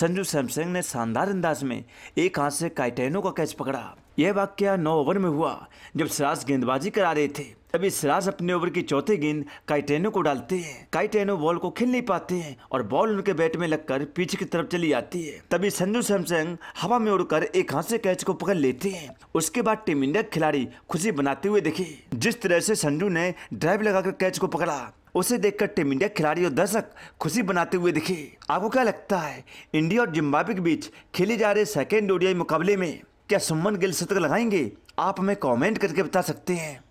Sanju Samsung ने शानदार अंदाज में एक हाथ से काइटेनो का कैच पकड़ा यह वाक्य नौ ओवर में हुआ जब सिराज गेंदबाजी करा रहे थे तभी सिराज अपने ओवर की चौथी गेंद काइटेनो को डालते हैं काइटेनो बॉल को खेल नहीं पाते हैं और बॉल उनके बैट में लगकर पीछे की तरफ चली जाती है तभी संजू सैमसंग हवा में उड़कर एक हाथ से कैच को पकड़ लेते हैं उसके बाद टीम इंडिया खिलाड़ी खुशी बनाते हुए दिखे जिस तरह से संजू ने ड्राइव लगाकर कैच को पकड़ा उसे देखकर टीम इंडिया खिलाड़ी और दर्शक खुशी बनाते हुए दिखे आपको क्या लगता है इंडिया और जिम्बाब्वे के बीच खेले जा रहे सेकेंड ओडियाई मुकाबले में क्या सुमन गिल शतक लगाएंगे आप हमें कमेंट करके बता सकते हैं